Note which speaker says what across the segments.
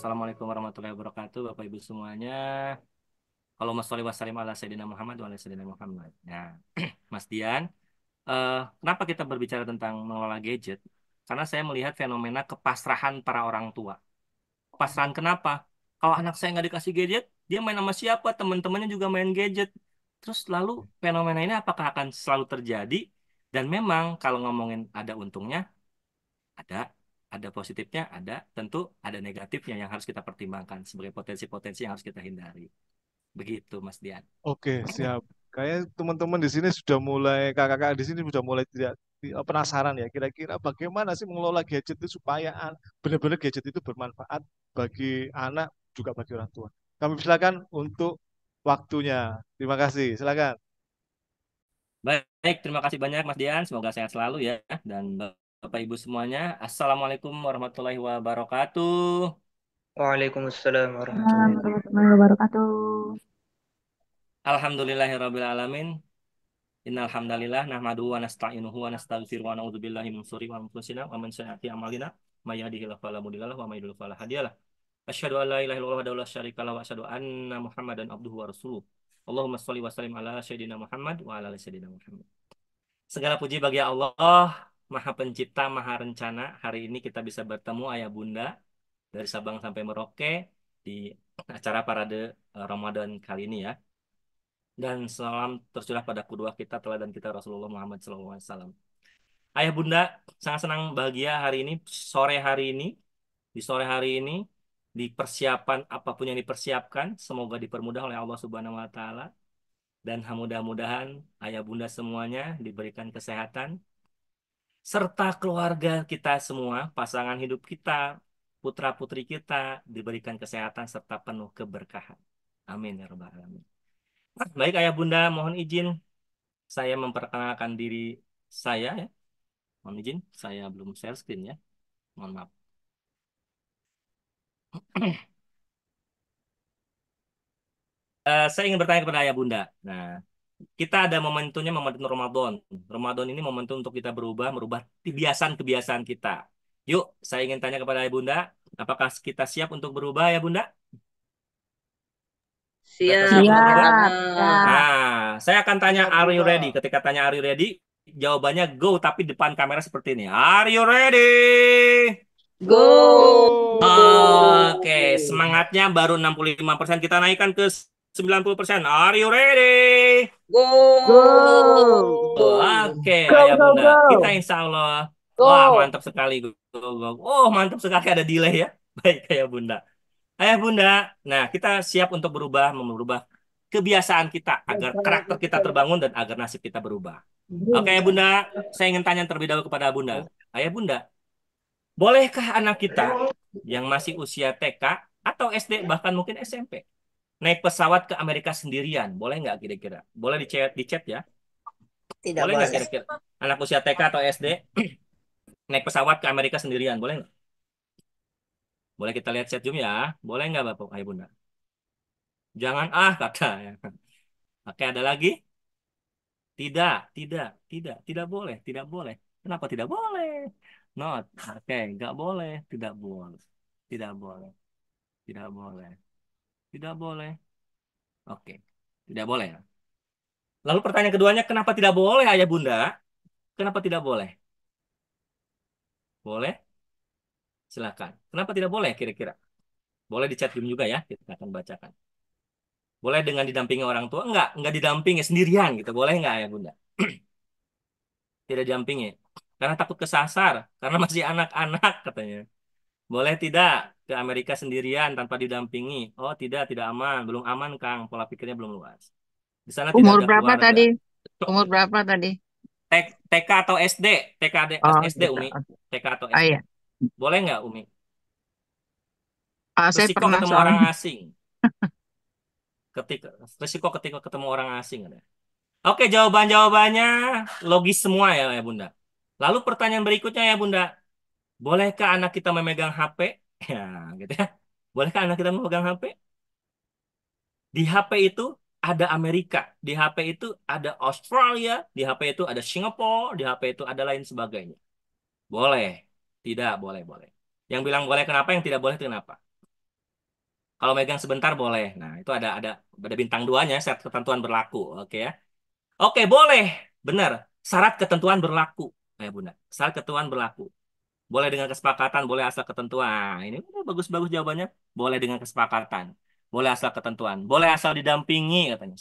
Speaker 1: Assalamualaikum warahmatullahi wabarakatuh, Bapak Ibu semuanya. Kalau Mas Soleh Wasalim ala Sayyidina Muhammad wa Sayyidina Muhammad. Nah, Mas Dian, uh, kenapa kita berbicara tentang mengelola gadget? Karena saya melihat fenomena kepasrahan para orang tua. Kepasrahan kenapa? Kalau anak saya nggak dikasih gadget, dia main sama siapa? Teman-temannya juga main gadget. Terus lalu fenomena ini apakah akan selalu terjadi? Dan memang kalau ngomongin ada untungnya, ada ada positifnya, ada tentu ada negatifnya yang harus kita pertimbangkan sebagai potensi-potensi yang harus kita hindari. Begitu Mas Dian. Oke, siap. Kayaknya teman-teman di sini sudah mulai kakak-kakak di sini sudah mulai tidak penasaran ya kira-kira bagaimana sih mengelola gadget itu supaya benar-benar gadget itu bermanfaat bagi anak juga bagi orang tua. Kami silakan untuk waktunya. Terima kasih. Silakan. Baik, terima kasih banyak Mas Dian. Semoga sehat selalu ya dan Bapak Ibu semuanya. Assalamualaikum warahmatullahi wabarakatuh. Waalaikumsalam warahmatullahi wabarakatuh. Alhamdulillahirabbil alamin. Innal hamdalillah nahmaduhu wa nasta'inuhu wa nastaghfiruh wa na'udzubillahi min syururi anfusina wa min sayyiati a'malina may yahdihillahu fala mudhillalah wa may yudhlil fala hadiyalah. Asyhadu an la ilaha illallah wa la syarika wa asyhadu anna Muhammadan abduhu wa rasuluh. Allahumma shalli wa sallim ala sayyidina Muhammad wa ala ali sayyidina Muhammad. Segala puji bagi Allah Maha Pencipta, Maha Rencana. Hari ini kita bisa bertemu Ayah Bunda dari Sabang sampai Merauke di acara parade eh, Ramadan kali ini ya. Dan salam tercurah pada kedua kita teladan kita Rasulullah Muhammad SAW. Ayah Bunda sangat senang bahagia hari ini, sore hari ini, di sore hari ini, di persiapan apapun yang dipersiapkan, semoga dipermudah oleh Allah Subhanahu Wa Taala. Dan mudah-mudahan ayah bunda semuanya diberikan kesehatan, serta keluarga kita semua, pasangan hidup kita, putra-putri kita diberikan kesehatan serta penuh keberkahan. Amin ya rabbal alamin. Baik Ayah Bunda, mohon izin saya memperkenalkan diri saya ya. Mohon izin, saya belum share screen ya. Mohon maaf. Uh, saya ingin bertanya kepada Ayah Bunda. Nah, kita ada momentumnya momentum Ramadan. Ramadan ini momentum untuk kita berubah, merubah kebiasaan-kebiasaan kita. Yuk, saya ingin tanya kepada Bunda, apakah kita siap untuk berubah ya Bunda? Siap. siap. Ya. Nah, saya akan tanya are you ready? Ketika tanya are you ready, jawabannya go tapi depan kamera seperti ini. Are you ready? Go. Oke, okay. semangatnya baru 65%, kita naikkan ke 90%. Are you ready? Go. Go. Oke, okay, ayah bunda. Go. Kita insya Allah. Go. Wah, mantap sekali. Go, go. Oh, mantap sekali ada delay ya. Baik, ya bunda. Ayah bunda, nah kita siap untuk berubah, merubah kebiasaan kita agar karakter kita terbangun dan agar nasib kita berubah. Oke, okay, ya, bunda, saya ingin tanya terlebih dahulu kepada bunda. Ayah bunda, bolehkah anak kita yang masih usia TK atau SD bahkan mungkin SMP naik pesawat ke Amerika sendirian, boleh nggak kira-kira? Boleh di chat, di chat ya? Tidak boleh. nggak kira-kira? Anak usia TK atau SD naik pesawat ke Amerika sendirian, boleh nggak? Boleh kita lihat chat Zoom ya? Boleh nggak Bapak, Ibu Bunda? Jangan ah kata. Ya. Oke, ada lagi? Tidak, tidak, tidak, tidak boleh, tidak boleh. Kenapa tidak boleh? Not. Oke, okay, nggak boleh, tidak boleh. Tidak boleh. Tidak boleh. Tidak boleh. Oke. Tidak boleh. Lalu pertanyaan keduanya, kenapa tidak boleh ayah bunda? Kenapa tidak boleh? Boleh? Silakan. Kenapa tidak boleh kira-kira? Boleh di chat room juga ya, kita akan bacakan. Boleh dengan didampingi orang tua? Enggak, enggak didampingi sendirian gitu. Boleh enggak ayah bunda? tidak didampingi. Karena takut kesasar, karena masih anak-anak katanya. Boleh tidak? ke Amerika sendirian tanpa didampingi. Oh, tidak, tidak aman, belum aman, Kang. Pola pikirnya belum luas. Di sana Umur tidak berapa keluarga. tadi? Umur berapa tadi? TK atau SD? TK oh, SD, Umi. TK atau SD. Ah, iya. Boleh nggak, Umi? Ah, saya ketemu soalnya. orang asing. ketika resiko ketika ketemu orang asing ada. Oke, jawaban-jawabannya logis semua ya, ya Bunda. Lalu pertanyaan berikutnya ya Bunda. Bolehkah anak kita memegang HP? Ya, gitu ya. Bolehkah anak kita memegang HP? Di HP itu ada Amerika, di HP itu ada Australia, di HP itu ada Singapura, di HP itu ada lain sebagainya. Boleh, tidak boleh, boleh. Yang bilang boleh kenapa, yang tidak boleh itu kenapa? Kalau megang sebentar boleh. Nah, itu ada ada ada bintang duanya, syarat ketentuan berlaku, oke ya. Oke, boleh. Benar. Syarat ketentuan berlaku, ya Bunda. Syarat ketentuan berlaku boleh dengan kesepakatan, boleh asal ketentuan. Ini bagus-bagus jawabannya. Boleh dengan kesepakatan, boleh asal ketentuan, boleh asal didampingi katanya.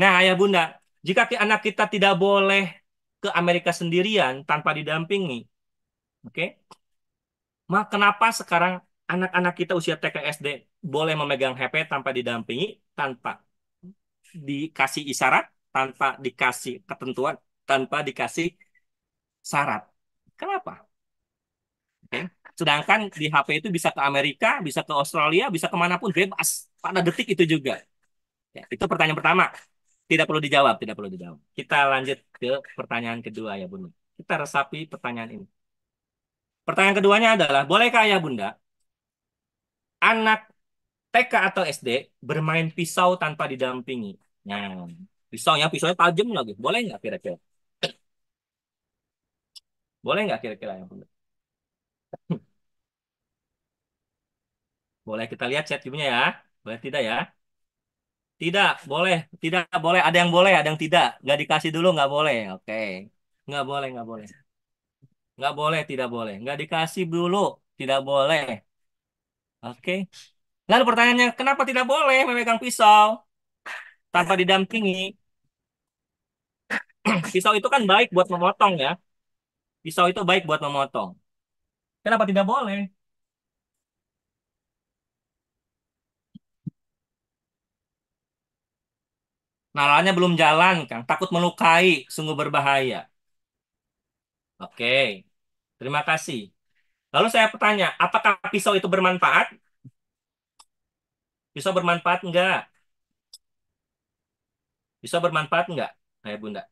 Speaker 1: Nah, ayah bunda, jika anak kita tidak boleh ke Amerika sendirian tanpa didampingi, oke? Okay? Maka kenapa sekarang anak-anak kita usia TK SD boleh memegang HP tanpa didampingi, tanpa dikasih isyarat, tanpa dikasih ketentuan, tanpa dikasih syarat? Kenapa? Sedangkan di HP itu bisa ke Amerika, bisa ke Australia, bisa kemanapun bebas. Pada detik itu juga. Ya, itu pertanyaan pertama. Tidak perlu dijawab, tidak perlu dijawab. Kita lanjut ke pertanyaan kedua ya Bunda. Kita resapi pertanyaan ini. Pertanyaan keduanya adalah, bolehkah ya Bunda, anak TK atau SD bermain pisau tanpa didampingi? Nah, pisaunya, pisaunya tajam lagi. Boleh nggak kira-kira? Boleh nggak kira-kira ya Bunda? Boleh kita lihat chat nya ya? Boleh tidak ya? Tidak, boleh. Tidak boleh. Ada yang boleh, ada yang tidak. Nggak dikasih dulu, nggak boleh. Oke. Nggak boleh, nggak boleh. Nggak boleh, tidak boleh. Nggak dikasih dulu, tidak boleh. Oke. Lalu pertanyaannya, kenapa tidak boleh memegang pisau tanpa didampingi? pisau itu kan baik buat memotong ya. Pisau itu baik buat memotong. Kenapa tidak boleh? Nalanya belum jalan, Kang. Takut melukai, sungguh berbahaya. Oke, terima kasih. Lalu saya bertanya, apakah pisau itu bermanfaat? Pisau bermanfaat enggak? Pisau bermanfaat enggak? Ayah Bunda.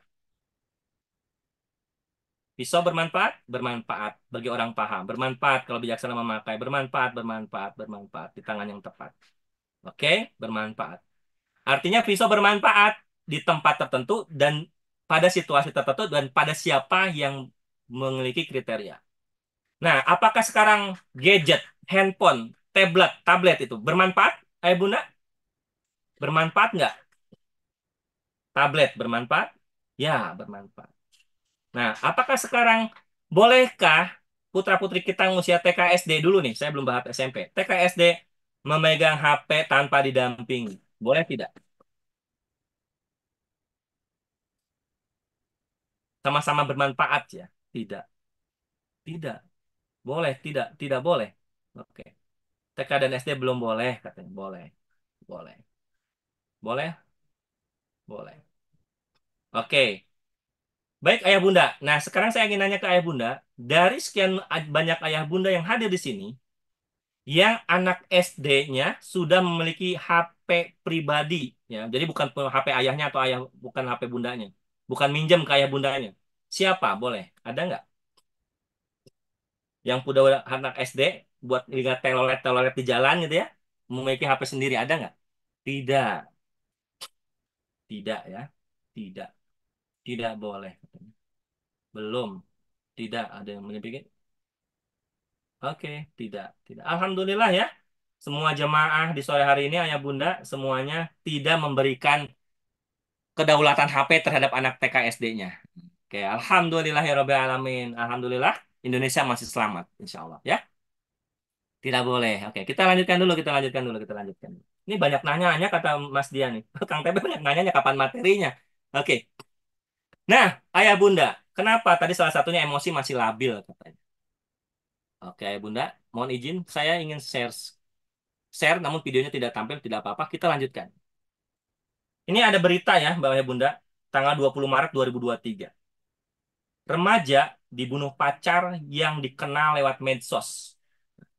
Speaker 1: Pisau bermanfaat, bermanfaat bagi orang paham, bermanfaat kalau bijaksana memakai, bermanfaat, bermanfaat, bermanfaat di tangan yang tepat. Oke, bermanfaat. Artinya pisau bermanfaat di tempat tertentu dan pada situasi tertentu dan pada siapa yang memiliki kriteria. Nah, apakah sekarang gadget, handphone, tablet, tablet itu bermanfaat? Ayah Bunda? Bermanfaat nggak? Tablet bermanfaat? Ya, bermanfaat. Nah, apakah sekarang bolehkah putra-putri kita usia TKSD dulu nih, saya belum bahas SMP. TKSD memegang HP tanpa didampingi. Boleh tidak? Sama-sama bermanfaat ya? Tidak. Tidak. Boleh, tidak, tidak boleh. Oke. TK dan SD belum boleh katanya. Boleh. Boleh. Boleh? Boleh. Oke. Baik ayah bunda. Nah sekarang saya ingin nanya ke ayah bunda. Dari sekian banyak ayah bunda yang hadir di sini, yang anak SD-nya sudah memiliki HP pribadi, ya. Jadi bukan HP ayahnya atau ayah bukan HP bundanya, bukan minjem ke ayah bundanya. Siapa? Boleh. Ada nggak? Yang udah anak SD buat lihat telolet-telolet di jalan gitu ya, memiliki HP sendiri ada nggak? Tidak. Tidak ya. Tidak. Tidak boleh. Belum. Tidak. Ada yang menyebutkan? Oke, tidak. Tidak. Alhamdulillah ya. Semua jemaah di sore hari ini, ayah bunda, semuanya tidak memberikan kedaulatan HP terhadap anak TK SD-nya. Oke, alhamdulillah ya alamin. Alhamdulillah Indonesia masih selamat insya allah ya. Tidak boleh. Oke, kita lanjutkan dulu, kita lanjutkan dulu, kita lanjutkan. Ini banyak nanya-nanya kata Mas Dian nih. Kang Tebe banyak nanya kapan materinya. Oke. Nah, ayah bunda, kenapa tadi salah satunya emosi masih labil katanya? Oke, ayah bunda, mohon izin saya ingin share share namun videonya tidak tampil tidak apa-apa, kita lanjutkan. Ini ada berita ya, Mbak Ayah Bunda, tanggal 20 Maret 2023. Remaja dibunuh pacar yang dikenal lewat medsos.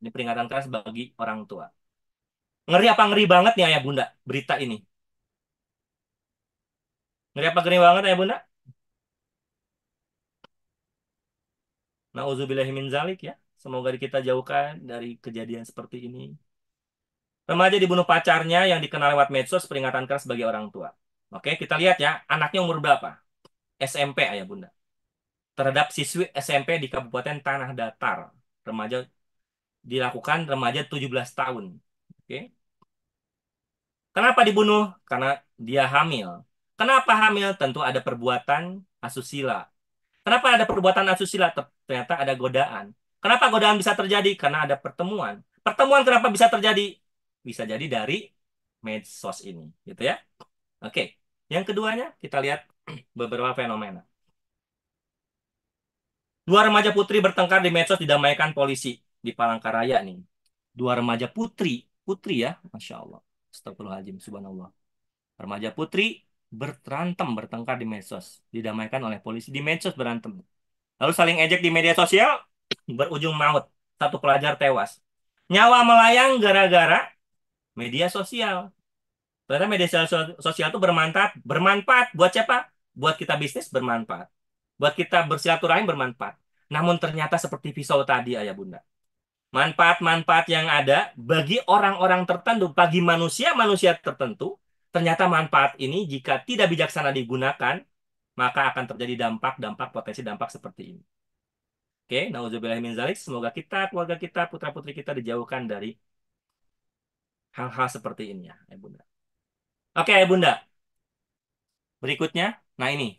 Speaker 1: Ini peringatan keras bagi orang tua. Ngeri apa ngeri banget nih Ayah Bunda berita ini? Ngeri apa ngeri banget Ayah Bunda? Nah min zalik ya. Semoga kita jauhkan dari kejadian seperti ini. Remaja dibunuh pacarnya yang dikenal lewat medsos peringatan keras bagi orang tua. Oke, kita lihat ya, anaknya umur berapa? SMP ayah bunda. Terhadap siswi SMP di Kabupaten Tanah Datar. Remaja dilakukan remaja 17 tahun. Oke. Kenapa dibunuh? Karena dia hamil. Kenapa hamil? Tentu ada perbuatan asusila. Kenapa ada perbuatan asusila? ternyata ada godaan. Kenapa godaan bisa terjadi? Karena ada pertemuan. Pertemuan kenapa bisa terjadi? Bisa jadi dari medsos ini, gitu ya. Oke, yang keduanya kita lihat beberapa fenomena. Dua remaja putri bertengkar di medsos didamaikan polisi di Palangkaraya nih. Dua remaja putri, putri ya, masya Allah. Astagfirullahaladzim, subhanallah. Remaja putri berantem bertengkar di medsos, didamaikan oleh polisi di medsos berantem lalu saling ejek di media sosial berujung maut satu pelajar tewas nyawa melayang gara-gara media sosial ternyata media sosial itu bermanfaat bermanfaat buat siapa buat kita bisnis bermanfaat buat kita bersilaturahim bermanfaat namun ternyata seperti pisau tadi ayah bunda manfaat-manfaat yang ada bagi orang-orang tertentu bagi manusia-manusia tertentu ternyata manfaat ini jika tidak bijaksana digunakan maka akan terjadi dampak-dampak potensi dampak seperti ini. Oke, nauzubillah min zalik. Semoga kita, keluarga kita, putra-putri kita dijauhkan dari hal-hal seperti ini ya, Bunda. Oke, Bunda. Berikutnya, nah ini.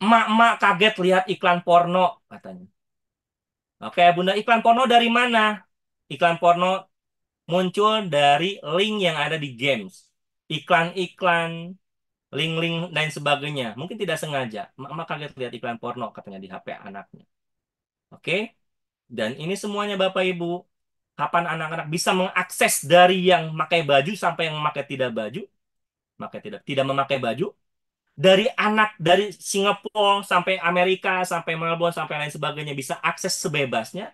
Speaker 1: Emak-emak kaget lihat iklan porno katanya. Oke, Bunda, iklan porno dari mana? Iklan porno muncul dari link yang ada di games. Iklan-iklan link-link dan sebagainya. Mungkin tidak sengaja. Mama kaget lihat iklan porno katanya di HP anaknya. Oke? Dan ini semuanya Bapak Ibu, kapan anak-anak bisa mengakses dari yang memakai baju sampai yang memakai tidak baju, memakai tidak tidak memakai baju, dari anak dari Singapura sampai Amerika sampai Melbourne sampai lain sebagainya bisa akses sebebasnya.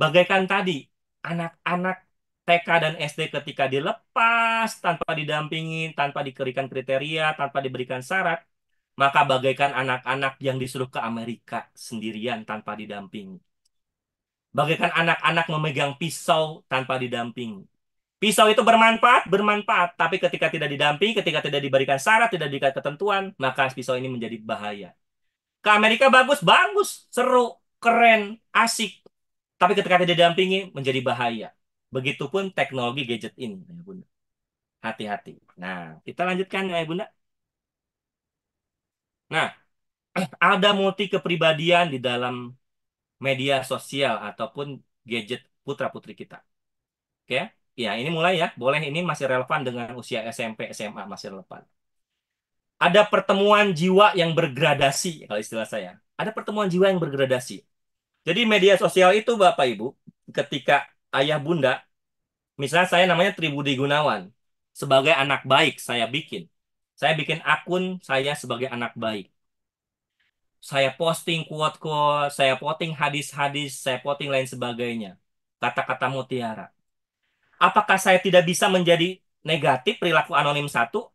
Speaker 1: Bagaikan tadi, anak-anak TK dan SD ketika dilepas tanpa didampingi, tanpa diberikan kriteria, tanpa diberikan syarat, maka bagaikan anak-anak yang disuruh ke Amerika sendirian tanpa didampingi. Bagaikan anak-anak memegang pisau tanpa didampingi. Pisau itu bermanfaat, bermanfaat, tapi ketika tidak didampingi, ketika tidak diberikan syarat, tidak diberikan ketentuan, maka pisau ini menjadi bahaya. Ke Amerika bagus, bagus, seru, keren, asik. Tapi ketika tidak didampingi, menjadi bahaya Begitupun teknologi gadget ini, ya Bunda. Hati-hati. Nah, kita lanjutkan ya, ya Bunda. Nah, ada multi kepribadian di dalam media sosial ataupun gadget putra-putri kita. Oke, ya ini mulai ya. Boleh ini masih relevan dengan usia SMP, SMA masih relevan. Ada pertemuan jiwa yang bergradasi kalau istilah saya. Ada pertemuan jiwa yang bergradasi. Jadi media sosial itu Bapak Ibu, ketika ayah bunda, misalnya saya namanya Tribudi Gunawan, sebagai anak baik saya bikin. Saya bikin akun saya sebagai anak baik. Saya posting quote-quote, saya posting hadis-hadis, saya posting lain sebagainya. Kata-kata mutiara. Apakah saya tidak bisa menjadi negatif perilaku anonim satu?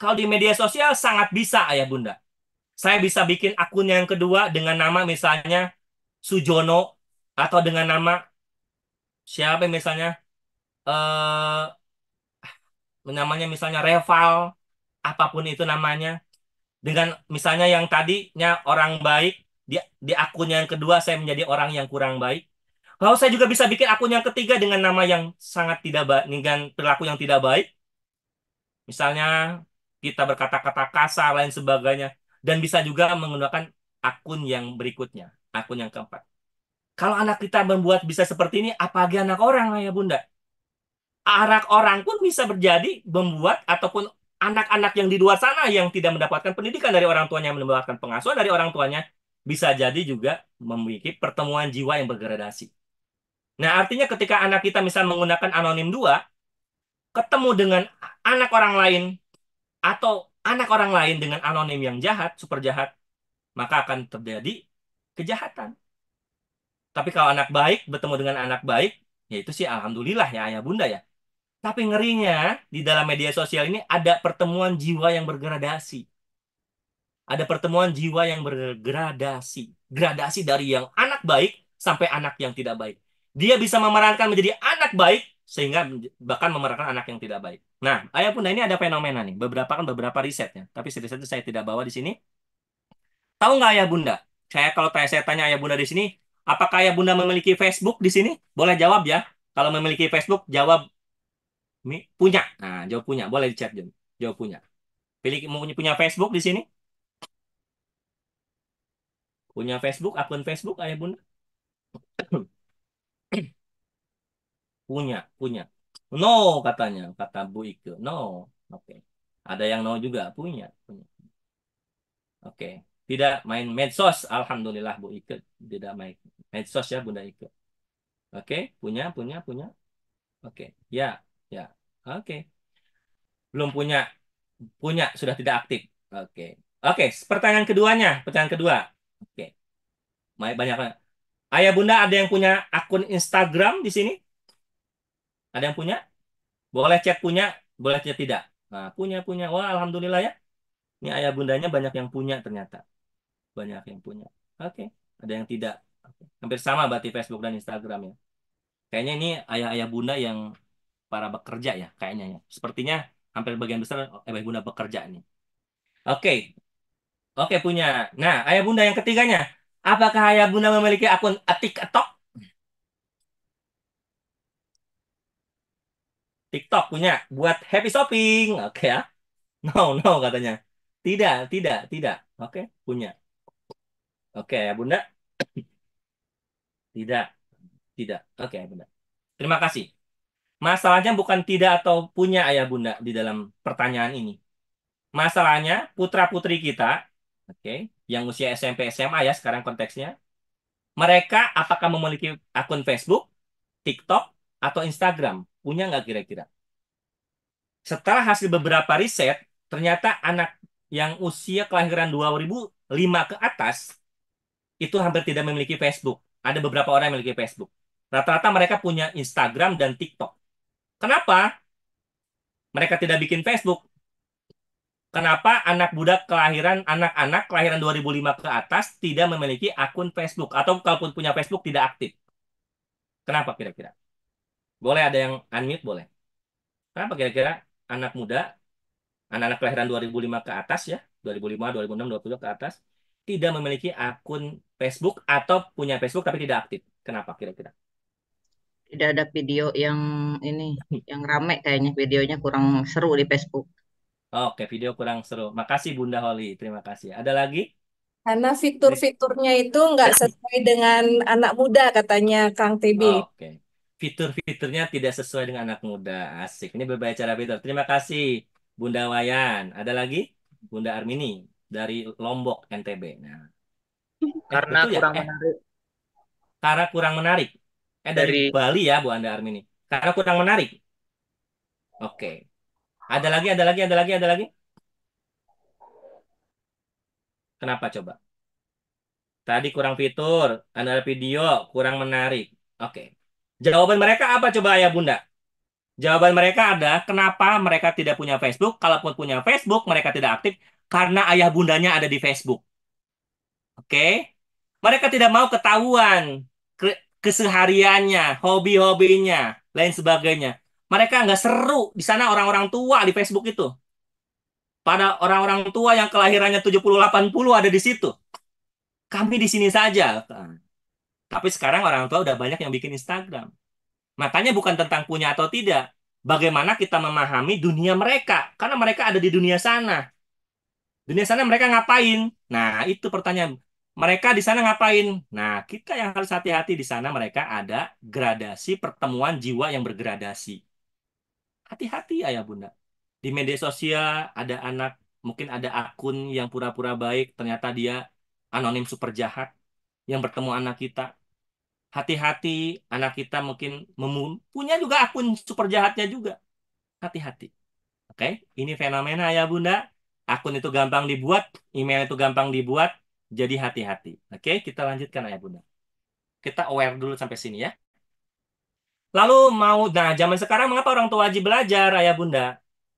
Speaker 1: Kalau di media sosial sangat bisa, ayah bunda. Saya bisa bikin akun yang kedua dengan nama misalnya Sujono atau dengan nama siapa yang misalnya eh namanya misalnya Reval apapun itu namanya dengan misalnya yang tadinya orang baik di di akun yang kedua saya menjadi orang yang kurang baik Kalau oh, saya juga bisa bikin akun yang ketiga dengan nama yang sangat tidak baik dengan perilaku yang tidak baik misalnya kita berkata-kata kasar lain sebagainya dan bisa juga menggunakan akun yang berikutnya akun yang keempat kalau anak kita membuat bisa seperti ini, apalagi anak orang, ya Bunda. Anak orang pun bisa berjadi membuat ataupun anak-anak yang di luar sana yang tidak mendapatkan pendidikan dari orang tuanya, mendapatkan pengasuhan dari orang tuanya, bisa jadi juga memiliki pertemuan jiwa yang bergradasi. Nah, artinya ketika anak kita misal menggunakan anonim 2, ketemu dengan anak orang lain atau anak orang lain dengan anonim yang jahat, super jahat, maka akan terjadi kejahatan. Tapi kalau anak baik bertemu dengan anak baik, ya itu sih alhamdulillah ya ayah bunda ya. Tapi ngerinya di dalam media sosial ini ada pertemuan jiwa yang bergradasi. Ada pertemuan jiwa yang bergradasi. Gradasi dari yang anak baik sampai anak yang tidak baik. Dia bisa memerankan menjadi anak baik sehingga bahkan memerankan anak yang tidak baik. Nah, ayah bunda ini ada fenomena nih. Beberapa kan beberapa risetnya. Tapi risetnya saya tidak bawa di sini. Tahu nggak ayah bunda? Saya kalau saya tanya ayah bunda di sini, Apakah ayah bunda memiliki Facebook di sini? Boleh jawab ya. Kalau memiliki Facebook, jawab punya. Nah, jawab punya. Boleh di chat Jawab punya. Pilih mau punya Facebook di sini? Punya Facebook, akun Facebook ayah bunda? punya, punya. No katanya, kata Bu Ike. No. Oke. Okay. Ada yang no juga punya, punya. Oke. Okay. Tidak main medsos, alhamdulillah Bu ikut tidak main medsos ya Bunda ikut Oke, okay. punya punya punya. Oke, okay. ya ya. Oke. Okay. Belum punya. Punya sudah tidak aktif. Oke. Oke, pertanyaan keduanya, pertanyaan kedua. Oke. Banyak Ayah Bunda ada yang punya akun Instagram di sini? Ada yang punya? Boleh cek punya, boleh cek tidak. Nah, punya punya. Wah, alhamdulillah ya. Ini ayah bundanya banyak yang punya ternyata banyak yang punya oke okay. ada yang tidak okay. hampir sama berarti Facebook dan Instagram ya kayaknya ini ayah-ayah bunda yang para bekerja ya kayaknya ya sepertinya hampir bagian besar ayah eh, bunda bekerja ini, oke okay. oke okay, punya nah ayah bunda yang ketiganya apakah ayah bunda memiliki akun TikTok TikTok punya buat happy shopping oke okay, ya no no katanya tidak tidak tidak oke okay, punya Oke, Bunda. Tidak. Tidak. Oke, Bunda. Terima kasih. Masalahnya bukan tidak atau punya ayah bunda di dalam pertanyaan ini. Masalahnya putra-putri kita, oke, okay, yang usia SMP SMA ya sekarang konteksnya, mereka apakah memiliki akun Facebook, TikTok, atau Instagram? Punya nggak kira-kira? Setelah hasil beberapa riset, ternyata anak yang usia kelahiran 2005 ke atas itu hampir tidak memiliki Facebook. Ada beberapa orang yang memiliki Facebook. Rata-rata mereka punya Instagram dan TikTok. Kenapa mereka tidak bikin Facebook? Kenapa anak budak kelahiran anak-anak kelahiran 2005 ke atas tidak memiliki akun Facebook atau kalaupun punya Facebook tidak aktif? Kenapa kira-kira? Boleh ada yang unmute boleh. Kenapa kira-kira anak muda anak-anak kelahiran 2005 ke atas ya, 2005, 2006, 2007 ke atas tidak memiliki akun Facebook atau punya Facebook tapi tidak aktif? Kenapa kira-kira? Tidak ada video yang ini yang rame kayaknya videonya kurang seru di Facebook. Oke, video kurang seru. Makasih Bunda Holly, terima kasih. Ada lagi? Karena fitur-fiturnya itu nggak sesuai dengan anak muda katanya Kang TB. Oke, fitur-fiturnya tidak sesuai dengan anak muda. Asik. Ini berbicara fitur. Terima kasih Bunda Wayan. Ada lagi? Bunda Armini dari Lombok NTB. Nah, eh, karena eh, kurang ya, eh, menarik. Karena kurang menarik. Eh dari, dari Bali ya Bu Anda Armini. Karena kurang menarik. Oke. Ada lagi, ada lagi, ada lagi, ada lagi. Kenapa coba? Tadi kurang fitur, ada video, kurang menarik. Oke. Jawaban mereka apa coba ya Bunda? Jawaban mereka ada kenapa mereka tidak punya Facebook, kalaupun punya Facebook mereka tidak aktif karena ayah bundanya ada di Facebook. Oke? Okay? Mereka tidak mau ketahuan kesehariannya, hobi-hobinya, lain sebagainya. Mereka nggak seru di sana orang-orang tua di Facebook itu. Pada orang-orang tua yang kelahirannya 70-80 ada di situ. Kami di sini saja. Tapi sekarang orang tua udah banyak yang bikin Instagram. Makanya bukan tentang punya atau tidak. Bagaimana kita memahami dunia mereka. Karena mereka ada di dunia sana Dunia sana mereka ngapain? Nah, itu pertanyaan. Mereka di sana ngapain? Nah, kita yang harus hati-hati di sana mereka ada gradasi pertemuan jiwa yang bergradasi. Hati-hati ayah bunda. Di media sosial ada anak, mungkin ada akun yang pura-pura baik, ternyata dia anonim super jahat yang bertemu anak kita. Hati-hati, anak kita mungkin punya juga akun super jahatnya juga. Hati-hati. Oke, ini fenomena ayah bunda akun itu gampang dibuat, email itu gampang dibuat, jadi hati-hati. Oke, kita lanjutkan ayah Bunda. Kita aware dulu sampai sini ya. Lalu mau, nah zaman sekarang mengapa orang tua wajib belajar ayah bunda?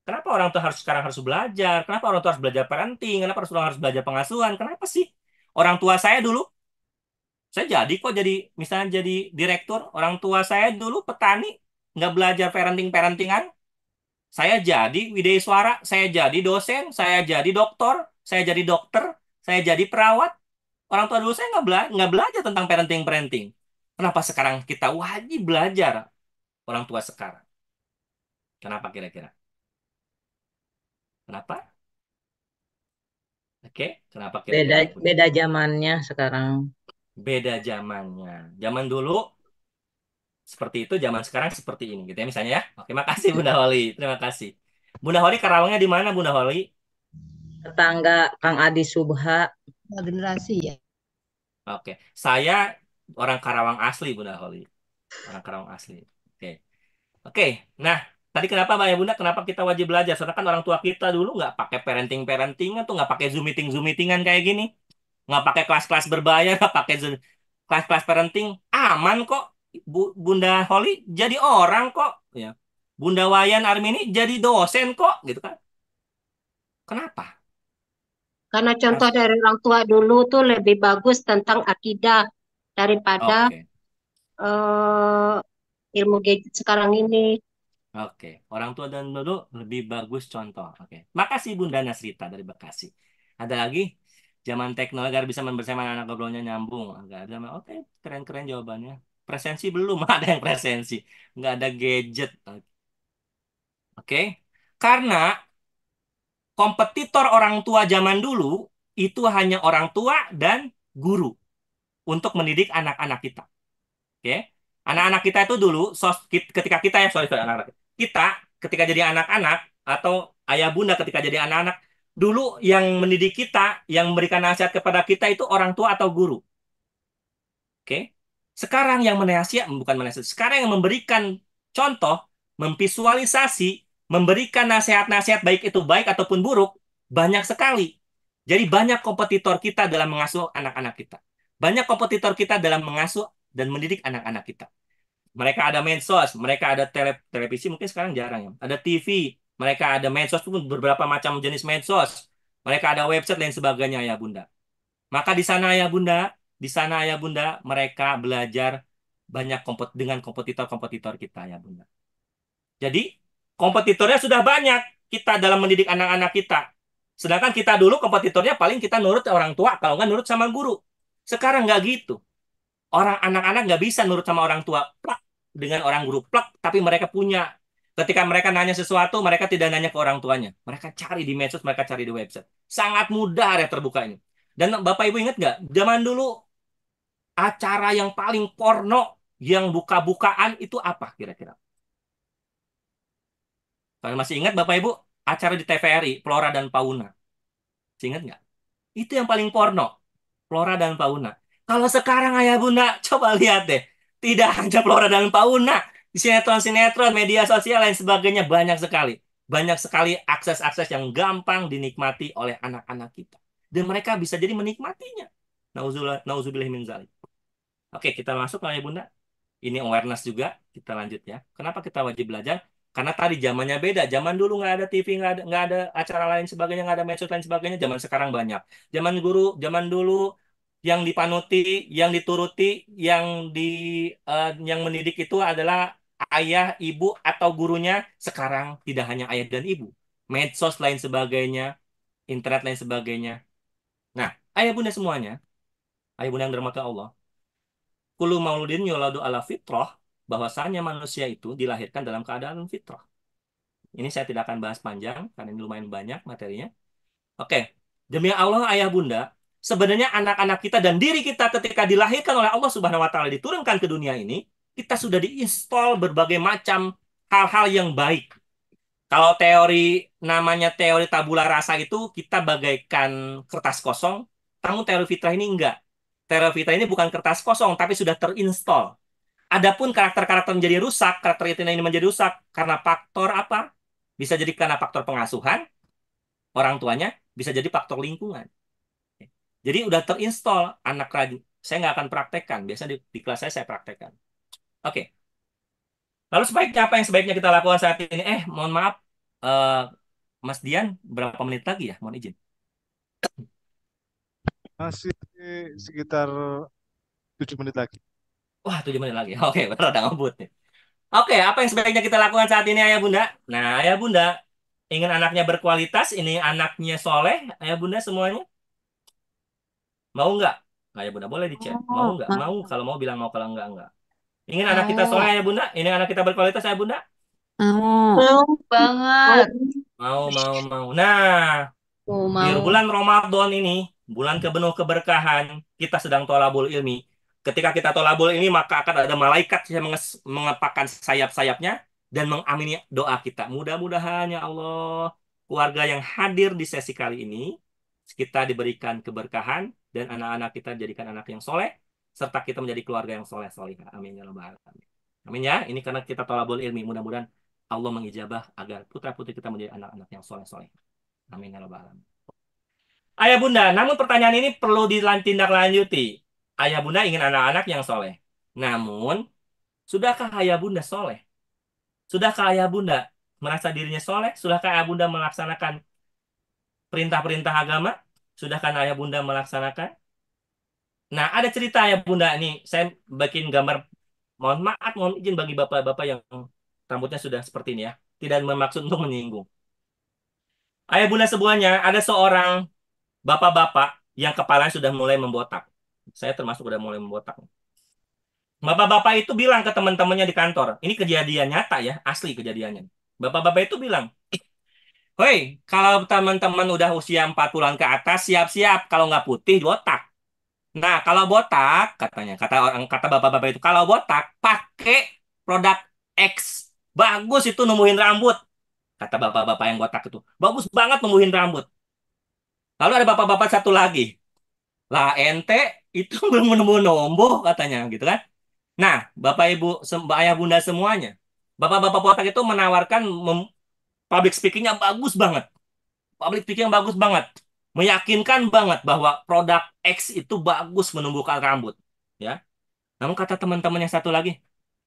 Speaker 1: Kenapa orang tua harus sekarang harus belajar? Kenapa orang tua harus belajar parenting? Kenapa orang tua harus belajar pengasuhan? Kenapa sih? Orang tua saya dulu, saya jadi kok jadi misalnya jadi direktur, orang tua saya dulu petani, nggak belajar parenting parentingan, saya jadi widai suara, saya jadi dosen, saya jadi dokter, saya jadi dokter, saya jadi perawat. Orang tua dulu saya nggak bela belajar tentang parenting-parenting. Kenapa sekarang kita wajib belajar orang tua sekarang? Kenapa kira-kira? Kenapa? Oke, okay. kenapa kira-kira? Beda beda zamannya sekarang. Beda zamannya. Zaman dulu seperti itu zaman sekarang seperti ini gitu ya misalnya ya. Oke, makasih Bunda Holi. Terima kasih. Bunda Holi Karawangnya di mana Bunda Holi? Tetangga Kang Adi Subha. Generasi ya. Oke, saya orang Karawang asli Bunda Holi. Orang Karawang asli. Oke. Oke, nah Tadi kenapa Mbak ya Bunda, kenapa kita wajib belajar? Soalnya kan orang tua kita dulu nggak pakai parenting-parentingan tuh, nggak pakai Zoom meeting-Zoom meetingan kayak gini. Nggak pakai kelas-kelas berbayar, nggak pakai kelas-kelas parenting. Aman kok. Bunda Holly jadi orang kok, ya. Bunda Wayan Armini jadi dosen kok, gitu kan? Kenapa? Karena contoh dari orang tua dulu tuh lebih bagus tentang akidah daripada okay. uh, eh, ilmu gadget sekarang ini. Oke, okay. orang tua dan dulu lebih bagus contoh. Oke, okay. makasih Bunda Nasrita dari Bekasi. Ada lagi zaman teknologi agar bisa membersihkan anak ngobrolnya nyambung. Agar zaman, oke, okay. keren-keren jawabannya. Presensi belum ada yang presensi. Nggak ada gadget. Oke. Okay? Karena kompetitor orang tua zaman dulu itu hanya orang tua dan guru untuk mendidik anak-anak kita. Oke. Okay? Anak-anak kita itu dulu sos, ketika kita ya sorry sorry anak-anak. Kita ketika jadi anak-anak atau ayah bunda ketika jadi anak-anak dulu yang mendidik kita, yang memberikan nasihat kepada kita itu orang tua atau guru. Oke. Okay? Sekarang yang menasihat, bukan menasihat, sekarang yang memberikan contoh, memvisualisasi, memberikan nasihat-nasihat baik itu baik ataupun buruk, banyak sekali. Jadi banyak kompetitor kita dalam mengasuh anak-anak kita. Banyak kompetitor kita dalam mengasuh dan mendidik anak-anak kita. Mereka ada medsos, mereka ada tele televisi, mungkin sekarang jarang ya. Ada TV, mereka ada medsos pun beberapa macam jenis medsos. Mereka ada website dan sebagainya ya bunda. Maka di sana ya bunda, di sana ya Bunda, mereka belajar banyak kompet dengan kompetitor-kompetitor kita ya Bunda. Jadi kompetitornya sudah banyak kita dalam mendidik anak-anak kita. Sedangkan kita dulu kompetitornya paling kita nurut orang tua, kalau nggak nurut sama guru. Sekarang nggak gitu. Orang anak-anak nggak bisa nurut sama orang tua plak dengan orang guru plak, tapi mereka punya Ketika mereka nanya sesuatu, mereka tidak nanya ke orang tuanya. Mereka cari di medsos, mereka cari di website. Sangat mudah area ya, terbuka ini. Dan Bapak Ibu ingat nggak? Zaman dulu acara yang paling porno yang buka-bukaan itu apa kira-kira? Kalian masih ingat Bapak Ibu acara di TVRI Flora dan Fauna? Ingat nggak? Itu yang paling porno Flora dan Pauna. Kalau sekarang ayah bunda coba lihat deh, tidak hanya Flora dan Pauna, sinetron-sinetron, media sosial lain sebagainya banyak sekali. Banyak sekali akses-akses yang gampang dinikmati oleh anak-anak kita. Dan mereka bisa jadi menikmatinya. Nauzubillah min zalik. Oke, kita masuk Pak ya, Bunda. Ini awareness juga, kita lanjut ya. Kenapa kita wajib belajar? Karena tadi zamannya beda. Zaman dulu nggak ada TV, nggak ada, nggak ada acara lain sebagainya, nggak ada medsos lain sebagainya. Zaman sekarang banyak. Zaman guru, zaman dulu yang dipanuti, yang dituruti, yang di uh, yang mendidik itu adalah ayah, ibu atau gurunya. Sekarang tidak hanya ayah dan ibu, medsos lain sebagainya, internet lain sebagainya. Nah, ayah bunda semuanya, ayah bunda yang dermata Allah, Kulu mauludin yuladu ala fitrah, bahwasanya manusia itu dilahirkan dalam keadaan fitrah. Ini saya tidak akan bahas panjang, karena ini lumayan banyak materinya. Oke, demi Allah ayah bunda, sebenarnya anak-anak kita dan diri kita ketika dilahirkan oleh Allah Subhanahu wa taala diturunkan ke dunia ini, kita sudah diinstal berbagai macam hal-hal yang baik. Kalau teori namanya teori tabula rasa itu kita bagaikan kertas kosong, namun teori fitrah ini enggak. Teravita ini bukan kertas kosong, tapi sudah terinstall. Adapun karakter-karakter menjadi rusak, karakter Itina ini menjadi rusak karena faktor apa? Bisa jadi karena faktor pengasuhan orang tuanya, bisa jadi faktor lingkungan. Jadi udah terinstall anak rajin. Saya nggak akan praktekkan. Biasanya di, di kelas saya saya praktekkan. Oke. Okay. Lalu sebaiknya apa yang sebaiknya kita lakukan saat ini? Eh, mohon maaf, uh, Mas Dian, berapa menit lagi ya? Mohon izin. Masih sekitar 7 menit lagi. Wah, tujuh menit lagi. Oke, baru ada ngebut nih. Oke, apa yang sebaiknya kita lakukan saat ini, Ayah Bunda? Nah, Ayah Bunda, ingin anaknya berkualitas, ini anaknya soleh, Ayah Bunda semuanya? Mau nggak? Ayah Bunda boleh dicek. Oh, mau nggak? Mau. Kalau mau bilang mau, kalau nggak, nggak. Ingin anak kita eh. soleh, Ayah Bunda? Ini anak kita berkualitas, Ayah Bunda? Mau. Mau banget. Mau, mau, mau. Nah, oh, mau. di bulan Ramadan ini, bulan kebenuh keberkahan, kita sedang tolabul ilmi. Ketika kita tolabul ilmi, maka akan ada malaikat yang mengepakkan sayap-sayapnya dan mengamini doa kita. Mudah-mudahan ya Allah, keluarga yang hadir di sesi kali ini, kita diberikan keberkahan dan anak-anak kita dijadikan anak yang soleh, serta kita menjadi keluarga yang soleh soleh Amin ya rabbal alamin. Amin ya. Ini karena kita tolabul ilmi. Mudah-mudahan Allah mengijabah agar putra putri kita menjadi anak-anak yang soleh soleh. Amin ya rabbal alamin. Ayah bunda, namun pertanyaan ini perlu ditindaklanjuti. Ayah bunda ingin anak-anak yang soleh. Namun, sudahkah ayah bunda soleh? Sudahkah ayah bunda merasa dirinya soleh? Sudahkah ayah bunda melaksanakan perintah-perintah agama? Sudahkah ayah bunda melaksanakan? Nah, ada cerita ayah bunda ini. Saya bikin gambar. Mohon maaf, mohon izin bagi bapak-bapak yang rambutnya sudah seperti ini ya. Tidak memaksud untuk menyinggung. Ayah bunda sebuahnya, ada seorang bapak-bapak yang kepalanya sudah mulai membotak. Saya termasuk sudah mulai membotak. Bapak-bapak itu bilang ke teman-temannya di kantor, ini kejadian nyata ya, asli kejadiannya. Bapak-bapak itu bilang, Hei, kalau teman-teman udah usia 40-an ke atas, siap-siap. Kalau nggak putih, botak. Nah, kalau botak, katanya, kata orang kata bapak-bapak itu, kalau botak, pakai produk X. Bagus itu numbuhin rambut. Kata bapak-bapak yang botak itu. Bagus banget numbuhin rambut. Lalu ada bapak-bapak satu lagi. Lah ente itu belum menemu nombo katanya gitu kan. Nah, Bapak Ibu, ayah bunda semuanya. Bapak-bapak potak itu menawarkan mem public speakingnya bagus banget. Public speaking yang bagus banget. Meyakinkan banget bahwa produk X itu bagus menumbuhkan rambut. ya. Namun kata teman-teman yang satu lagi,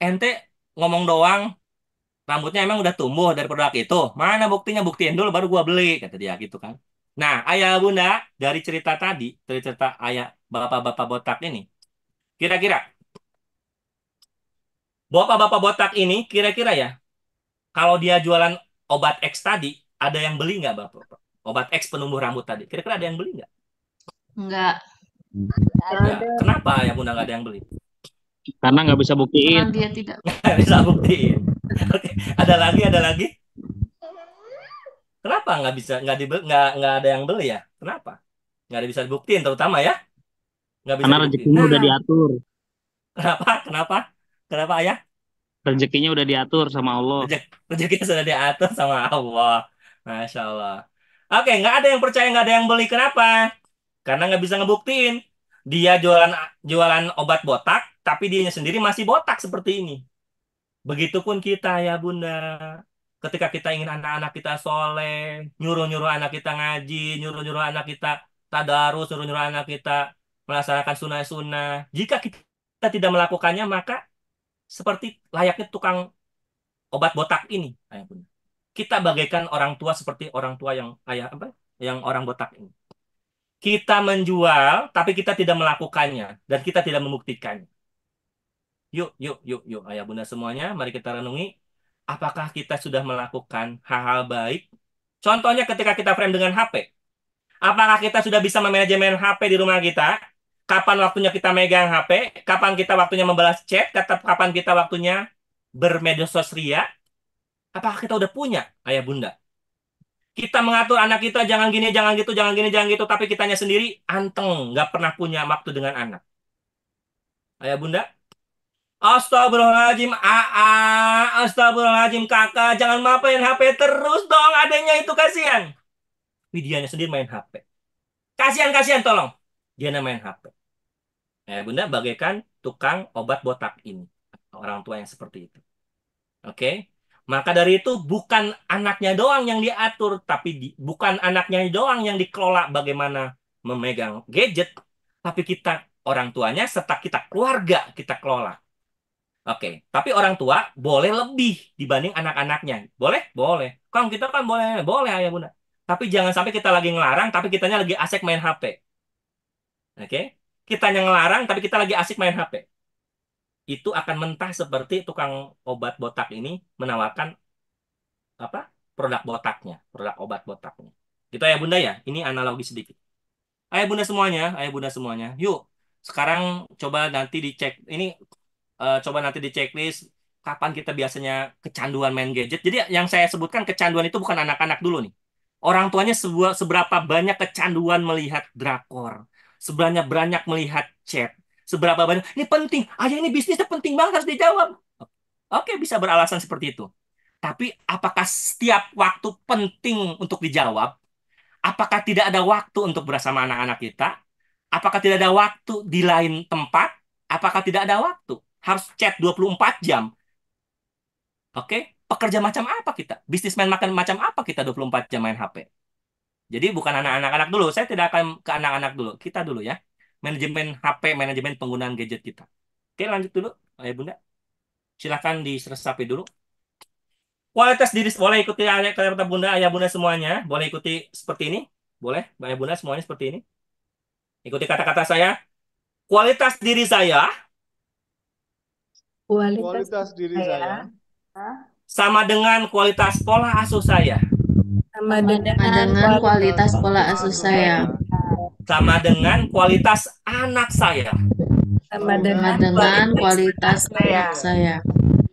Speaker 1: ente ngomong doang, rambutnya emang udah tumbuh dari produk itu. Mana buktinya? Buktiin dulu baru gua beli, kata dia gitu kan. Nah, ayah bunda dari cerita tadi, dari cerita ayah bapak-bapak botak ini, kira-kira bapak-bapak botak ini, kira-kira ya, kalau dia jualan obat X tadi, ada yang beli nggak bapak? Obat X penumbuh rambut tadi, kira-kira ada yang beli nggak? Nggak. Ya, Kenapa ayah bunda nggak ada yang beli? Karena nggak bisa buktiin. Karena dia tidak. bisa buktiin. Oke, ada lagi, ada lagi. Kenapa nggak bisa nggak di nggak nggak ada yang beli ya? Kenapa? Nggak ada bisa dibuktiin terutama ya? Nggak bisa Karena rezekinya nah, udah diatur. Kenapa? Kenapa? Kenapa ayah? Rezekinya udah diatur sama Allah. Rezek, rezekinya sudah diatur sama Allah. Masya Allah. Oke, nggak ada yang percaya, nggak ada yang beli. Kenapa? Karena nggak bisa ngebuktiin. Dia jualan jualan obat botak, tapi dia sendiri masih botak seperti ini. Begitupun kita ya bunda ketika kita ingin anak-anak kita soleh, nyuruh-nyuruh anak kita ngaji, nyuruh-nyuruh anak kita tadarus, nyuruh-nyuruh anak kita melaksanakan sunnah-sunnah. Jika kita tidak melakukannya, maka seperti layaknya tukang obat botak ini. Kita bagaikan orang tua seperti orang tua yang ayah apa? Yang orang botak ini. Kita menjual, tapi kita tidak melakukannya dan kita tidak membuktikannya. Yuk, yuk, yuk, yuk, ayah bunda semuanya, mari kita renungi apakah kita sudah melakukan hal-hal baik? Contohnya ketika kita frame dengan HP. Apakah kita sudah bisa memanajemen HP di rumah kita? Kapan waktunya kita megang HP? Kapan kita waktunya membalas chat? Kapan kita waktunya bermedia sosial? Apakah kita udah punya ayah bunda? Kita mengatur anak kita jangan gini, jangan gitu, jangan gini, jangan gitu. Tapi kitanya sendiri anteng, nggak pernah punya waktu dengan anak. Ayah bunda, Astagfirullahaladzim, AA, astagfirullahaladzim kakak, jangan mapain HP terus dong adanya itu kasihan. Widianya sendiri main HP. Kasihan, kasihan tolong. dia main HP. Eh, bunda bagaikan tukang obat botak ini. Orang tua yang seperti itu. Oke? Maka dari itu bukan anaknya doang yang diatur, tapi di, bukan anaknya doang yang dikelola bagaimana memegang gadget, tapi kita orang tuanya serta kita keluarga kita kelola Oke, tapi orang tua boleh lebih dibanding anak-anaknya. Boleh? Boleh. Kang, kita kan boleh, boleh ayah bunda. Tapi jangan sampai kita lagi ngelarang, tapi kitanya lagi asik main HP. Oke? kita yang ngelarang, tapi kita lagi asik main HP. Itu akan mentah seperti tukang obat botak ini menawarkan apa produk botaknya, produk obat botaknya. Gitu ya bunda ya, ini analogi sedikit. Ayah bunda semuanya, ayah bunda semuanya. Yuk, sekarang coba nanti dicek. Ini uh, coba nanti di checklist kapan kita biasanya kecanduan main gadget. Jadi yang saya sebutkan kecanduan itu bukan anak-anak dulu nih. Orang tuanya sebuah, seberapa banyak kecanduan melihat drakor, seberapa banyak melihat chat, seberapa banyak ini penting, ayah ini bisnisnya penting banget harus dijawab. Oke, bisa beralasan seperti itu. Tapi apakah setiap waktu penting untuk dijawab? Apakah tidak ada waktu untuk bersama anak-anak kita? Apakah tidak ada waktu di lain tempat? Apakah tidak ada waktu? harus chat 24 jam. Oke, pekerja macam apa kita? Bisnismen makan macam apa kita 24 jam main HP? Jadi bukan anak-anak dulu, saya tidak akan ke anak-anak dulu, kita dulu ya. Manajemen HP, manajemen penggunaan gadget kita. Oke, lanjut dulu, Ayah Bunda. Silahkan diresapi dulu. Kualitas diri boleh ikuti kata Bunda, Ayah Bunda semuanya, boleh ikuti seperti ini, boleh, Ayah Bunda semuanya seperti ini. Ikuti kata-kata saya. Kualitas diri saya Kualitas, kualitas diri saya. saya. Sama dengan kualitas pola asuh saya. Sama dengan, dengan kualitas, pola asuh saya. Sama dengan kualitas anak saya. Sama dengan, dengan kualitas, kualitas saya. anak saya.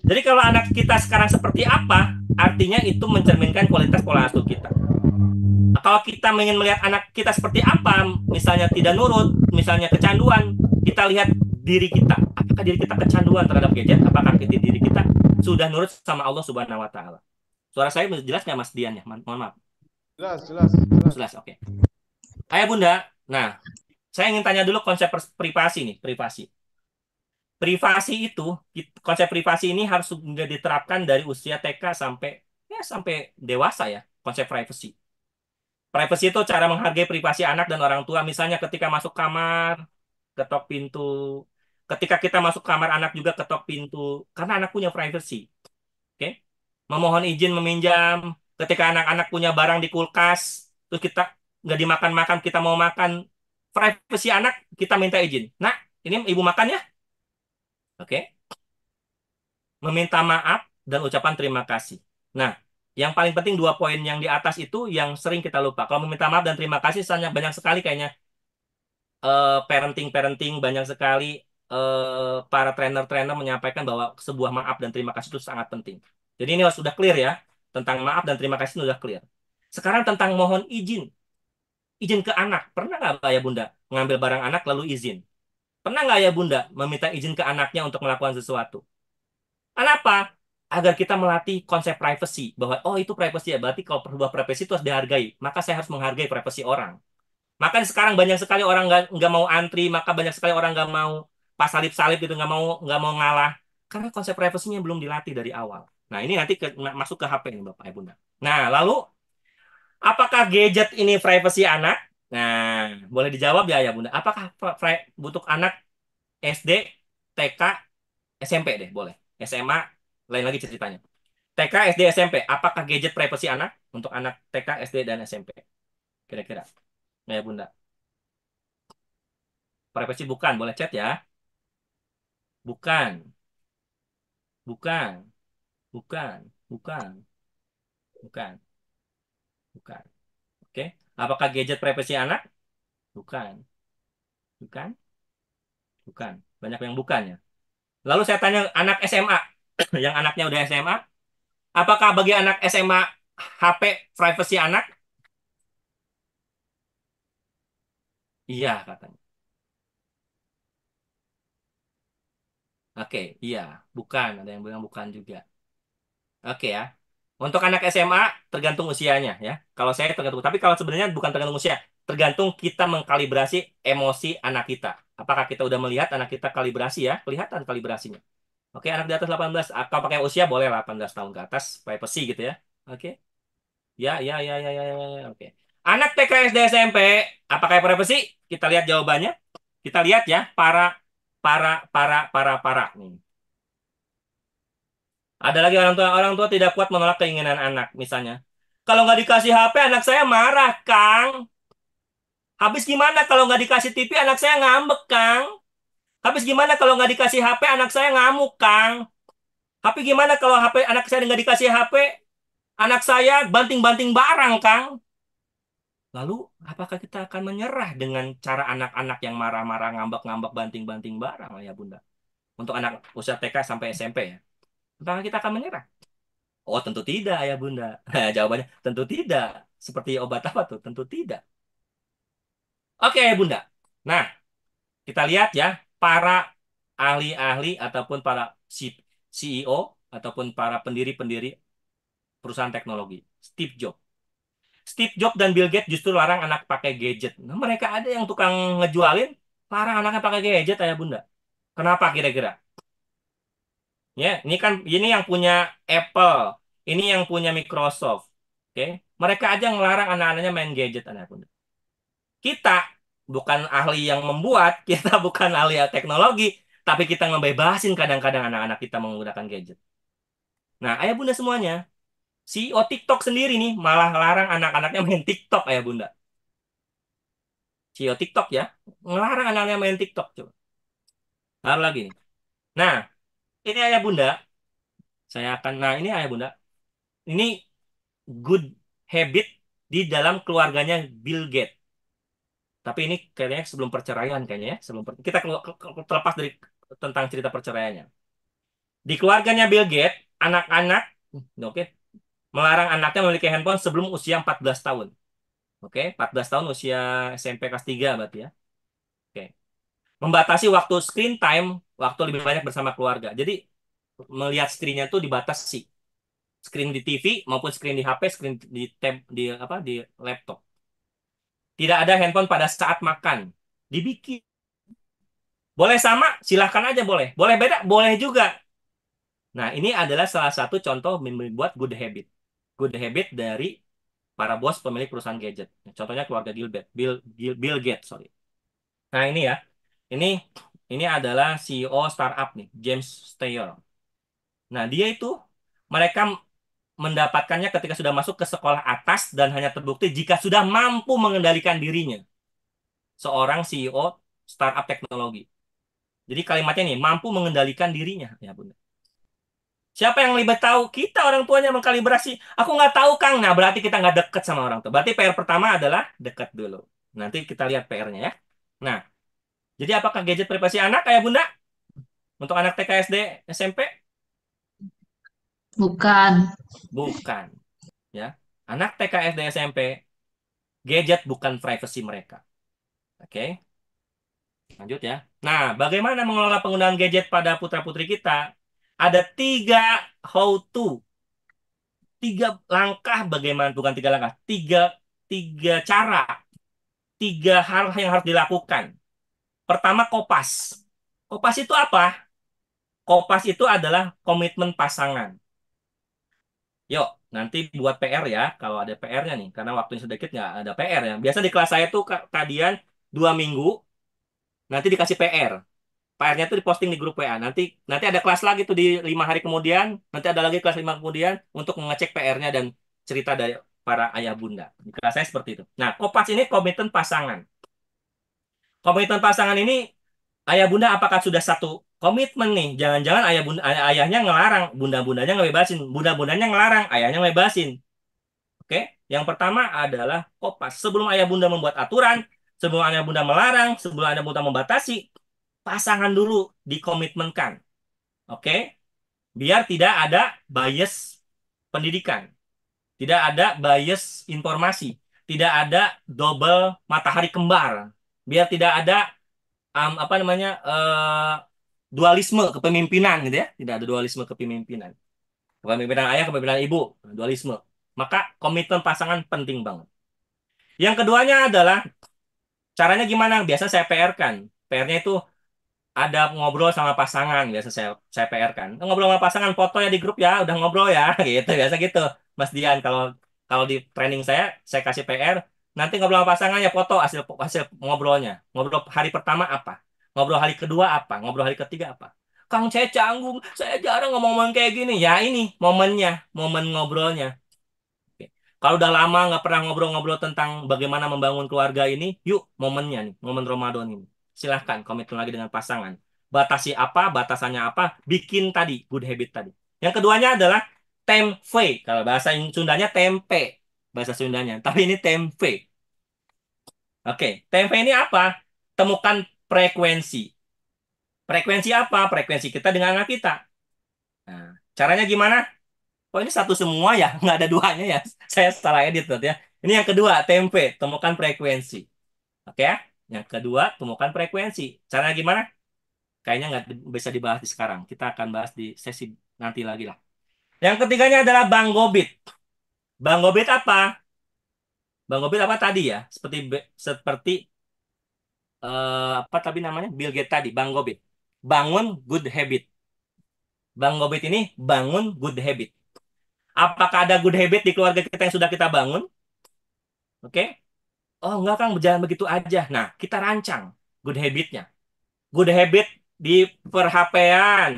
Speaker 1: Jadi kalau anak kita sekarang seperti apa, artinya itu mencerminkan kualitas pola asuh kita kalau kita ingin melihat anak kita seperti apa, misalnya tidak nurut, misalnya kecanduan, kita lihat diri kita apakah diri kita kecanduan terhadap gadget apakah kita diri kita sudah nurut sama Allah Subhanahu wa taala suara saya jelas nggak Mas Dian ya mohon maaf jelas jelas jelas, jelas oke okay. ayah bunda nah saya ingin tanya dulu konsep privasi nih privasi privasi itu konsep privasi ini harus sudah diterapkan dari usia TK sampai ya sampai dewasa ya konsep privasi Privacy itu cara menghargai privasi anak dan orang tua misalnya ketika masuk kamar ketok pintu ketika kita masuk kamar anak juga ketok pintu karena anak punya privacy oke okay? memohon izin meminjam ketika anak-anak punya barang di kulkas terus kita nggak dimakan-makan kita mau makan privacy anak kita minta izin nah ini ibu makan ya oke okay? meminta maaf dan ucapan terima kasih nah yang paling penting dua poin yang di atas itu yang sering kita lupa. Kalau meminta maaf dan terima kasih banyak banyak sekali kayaknya Eh, parenting-parenting uh, banyak sekali uh, para trainer-trainer menyampaikan bahwa sebuah maaf dan terima kasih itu sangat penting. Jadi ini sudah clear ya tentang maaf dan terima kasih sudah clear. Sekarang tentang mohon izin, izin ke anak. Pernah nggak ayah bunda ngambil barang anak lalu izin? Pernah nggak ya bunda meminta izin ke anaknya untuk melakukan sesuatu? Kenapa? Agar kita melatih konsep privacy bahwa oh itu privacy ya berarti kalau sebuah privacy itu harus dihargai. Maka saya harus menghargai privacy orang. Maka sekarang banyak sekali orang nggak nggak mau antri, maka banyak sekali orang nggak mau pas salib-salib gitu, nggak mau nggak mau ngalah karena konsep privasinya belum dilatih dari awal. Nah ini nanti ke, masuk ke HP nih bapak ibu. Nah lalu apakah gadget ini privasi anak? Nah boleh dijawab ya ya bunda. Apakah butuh anak SD, TK, SMP deh boleh. SMA lain lagi ceritanya. TK, SD, SMP. Apakah gadget privacy anak untuk anak TK, SD, dan SMP? Kira-kira. Nah, ya, Bunda. Privacy bukan, boleh chat ya. Bukan. Bukan. Bukan. Bukan. Bukan. Bukan. Oke. Apakah gadget privacy anak? Bukan. Bukan. Bukan. Banyak yang bukan ya. Lalu saya tanya anak SMA, yang anaknya udah SMA, apakah bagi anak SMA HP privacy anak? Iya katanya. Oke, iya. Bukan. Ada yang bilang bukan juga. Oke ya. Untuk anak SMA tergantung usianya ya. Kalau saya tergantung. Tapi kalau sebenarnya bukan tergantung usia, tergantung kita mengkalibrasi emosi anak kita. Apakah kita udah melihat anak kita kalibrasi ya? Kelihatan kalibrasinya. Oke, anak di atas 18, belas, kalau pakai usia boleh 18 tahun ke atas, privacy gitu ya. Oke. Ya, ya, ya, ya, ya, ya, ya. ya oke. Anak TK SD SMP, apakah privasi? sih? Kita lihat jawabannya. Kita lihat ya, para para para para para nih. Ada lagi orang tua orang tua tidak kuat menolak keinginan anak misalnya. Kalau nggak dikasih HP anak saya marah, Kang. Habis gimana kalau nggak dikasih TV anak saya ngambek, Kang? Habis gimana kalau nggak dikasih HP anak saya ngamuk, Kang? Tapi gimana kalau HP anak saya nggak dikasih HP? Anak saya banting-banting barang, Kang. Lalu apakah kita akan menyerah dengan cara anak-anak yang marah-marah, ngambak-ngambak banting-banting barang ya Bunda? Untuk anak usia TK sampai SMP ya. Apakah kita akan menyerah? Oh tentu tidak ya Bunda. Jawabannya tentu tidak. Seperti obat apa tuh? Tentu tidak. Oke Bunda. Nah, kita lihat ya para ahli-ahli ataupun para CEO ataupun para pendiri-pendiri perusahaan teknologi. Steve Jobs Steve Jobs dan Bill Gates justru larang anak pakai gadget. Nah, mereka ada yang tukang ngejualin larang anaknya pakai gadget ayah bunda. Kenapa kira-kira? Ya, ini kan ini yang punya Apple, ini yang punya Microsoft. Oke, okay? mereka aja ngelarang anak-anaknya main gadget ayah bunda. Kita bukan ahli yang membuat, kita bukan ahli teknologi, tapi kita ngebebasin kadang-kadang anak-anak kita menggunakan gadget. Nah, ayah bunda semuanya, CEO TikTok sendiri nih malah ngelarang anak-anaknya main TikTok ya Bunda. CEO TikTok ya, ngelarang anaknya main TikTok coba. Lalu lagi Nah, ini ayah Bunda. Saya akan nah ini ayah Bunda. Ini good habit di dalam keluarganya Bill Gates. Tapi ini kayaknya sebelum perceraian kayaknya ya, sebelum per, kita terlepas dari tentang cerita perceraiannya. Di keluarganya Bill Gates, anak-anak oke, okay, melarang anaknya memiliki handphone sebelum usia 14 tahun. Oke, okay? 14 tahun usia SMP kelas 3 berarti ya. Oke. Okay. Membatasi waktu screen time, waktu lebih banyak bersama keluarga. Jadi melihat screen-nya itu dibatasi. Screen di TV maupun screen di HP, screen di tab, di apa di laptop. Tidak ada handphone pada saat makan. Dibikin. Boleh sama, silahkan aja boleh. Boleh beda, boleh juga. Nah, ini adalah salah satu contoh membuat good habit good habit dari para bos pemilik perusahaan gadget. Contohnya keluarga Gilbert, Bill, Bill, Bill Gates, sorry. Nah ini ya, ini ini adalah CEO startup nih, James Steyer. Nah dia itu mereka mendapatkannya ketika sudah masuk ke sekolah atas dan hanya terbukti jika sudah mampu mengendalikan dirinya. Seorang CEO startup teknologi. Jadi kalimatnya nih, mampu mengendalikan dirinya. Ya, bunda. Siapa yang lebih tahu? Kita orang tuanya mengkalibrasi. Aku nggak tahu, Kang. Nah, berarti kita nggak deket sama orang tua. Berarti PR pertama adalah deket dulu. Nanti kita lihat PR-nya ya. Nah, jadi apakah gadget privasi anak kayak Bunda? Untuk anak TKSD SMP? Bukan. Bukan. Ya. Anak TKSD SMP, gadget bukan privasi mereka. Oke. Okay? Lanjut ya. Nah, bagaimana mengelola penggunaan gadget pada putra-putri kita? ada tiga how to tiga langkah bagaimana bukan tiga langkah tiga tiga cara tiga hal yang harus dilakukan pertama kopas kopas itu apa kopas itu adalah komitmen pasangan yuk nanti buat PR ya kalau ada PR-nya nih karena waktunya sedikit nggak ada PR ya biasa di kelas saya tuh kadian dua minggu nanti dikasih PR PR-nya itu diposting di grup WA. Nanti nanti ada kelas lagi tuh di lima hari kemudian, nanti ada lagi kelas lima kemudian untuk mengecek PR-nya dan cerita dari para ayah bunda. Di kelas saya seperti itu. Nah, kopas ini komitmen pasangan. Komitmen pasangan ini ayah bunda apakah sudah satu komitmen nih? Jangan-jangan ayah bunda, ayahnya ngelarang, bunda-bundanya ngebebasin, bunda-bundanya ngelarang, ayahnya ngebebasin. Oke, yang pertama adalah kopas. Sebelum ayah bunda membuat aturan, sebelum ayah bunda melarang, sebelum ayah bunda membatasi, pasangan dulu dikomitmenkan. Oke? Biar tidak ada bias pendidikan. Tidak ada bias informasi, tidak ada double matahari kembar. Biar tidak ada um, apa namanya? Uh, dualisme kepemimpinan gitu ya. Tidak ada dualisme kepemimpinan. Kepemimpinan ayah, kepemimpinan ibu, dualisme. Maka komitmen pasangan penting banget. Yang keduanya adalah caranya gimana? Biasa saya PR kan. PR-nya itu ada ngobrol sama pasangan biasa saya saya PR kan ngobrol sama pasangan foto ya di grup ya udah ngobrol ya gitu biasa gitu Mas Dian kalau kalau di training saya saya kasih PR nanti ngobrol sama pasangan ya foto hasil hasil ngobrolnya ngobrol hari pertama apa ngobrol hari kedua apa ngobrol hari ketiga apa Kang saya canggung saya jarang ngomong-ngomong kayak gini ya ini momennya momen ngobrolnya kalau udah lama nggak pernah ngobrol-ngobrol tentang bagaimana membangun keluarga ini, yuk momennya nih, momen Ramadan ini silahkan komitmen lagi dengan pasangan. Batasi apa, batasannya apa, bikin tadi, good habit tadi. Yang keduanya adalah tempe. Kalau bahasa Sundanya tempe. Bahasa Sundanya. Tapi ini tempe. Oke, tempe ini apa? Temukan frekuensi. Frekuensi apa? Frekuensi kita dengan anak kita. Nah, caranya gimana? oh ini satu semua ya? Nggak ada duanya ya? Saya salah edit ya. Ini yang kedua, tempe. Temukan frekuensi. Oke ya? Yang kedua, temukan frekuensi. Caranya gimana? Kayaknya nggak bisa dibahas di sekarang. Kita akan bahas di sesi nanti lagi lah. Yang ketiganya adalah Bang Gobit. Bang Gobit apa? Bang Gobit apa tadi ya? Seperti seperti uh, apa tapi namanya? Bill Gates tadi, Bang Gobit. Bangun good habit. Bang Gobit ini bangun good habit. Apakah ada good habit di keluarga kita yang sudah kita bangun? Oke. Okay? oh enggak kan berjalan begitu aja. Nah, kita rancang good habitnya. Good habit di perhapean,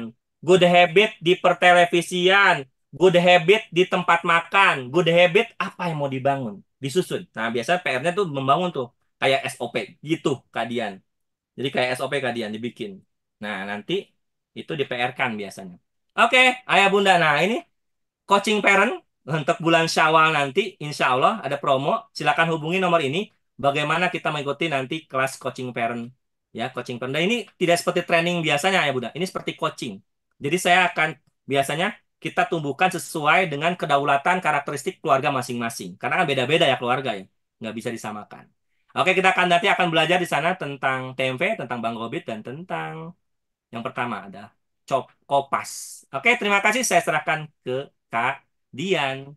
Speaker 1: good habit di pertelevisian, good habit di tempat makan, good habit apa yang mau dibangun, disusun. Nah, biasanya PR-nya tuh membangun tuh kayak SOP gitu kalian. Jadi kayak SOP kalian dibikin. Nah, nanti itu di PR-kan biasanya. Oke, okay, ayah bunda. Nah, ini coaching parent untuk bulan Syawal nanti, insya Allah ada promo. Silakan hubungi nomor ini. Bagaimana kita mengikuti nanti kelas coaching parent, ya coaching parent. Dan ini tidak seperti training biasanya ya Bunda. Ini seperti coaching. Jadi saya akan biasanya kita tumbuhkan sesuai dengan kedaulatan karakteristik keluarga masing-masing. Karena kan beda-beda ya keluarga ya, nggak bisa disamakan. Oke, kita akan nanti akan belajar di sana tentang TMV, tentang Bang Gobit, dan tentang yang pertama ada cop kopas. Oke, terima kasih. Saya serahkan ke Kak Dian.